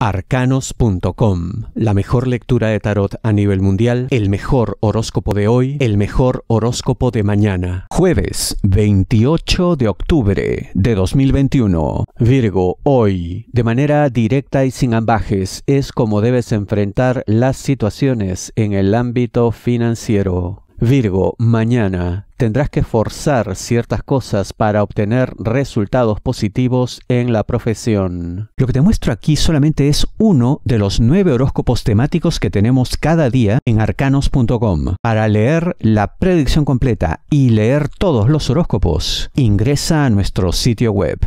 arcanos.com. La mejor lectura de tarot a nivel mundial, el mejor horóscopo de hoy, el mejor horóscopo de mañana. Jueves 28 de octubre de 2021. Virgo, hoy, de manera directa y sin ambajes, es como debes enfrentar las situaciones en el ámbito financiero. Virgo, mañana tendrás que forzar ciertas cosas para obtener resultados positivos en la profesión. Lo que te muestro aquí solamente es uno de los nueve horóscopos temáticos que tenemos cada día en arcanos.com. Para leer la predicción completa y leer todos los horóscopos, ingresa a nuestro sitio web.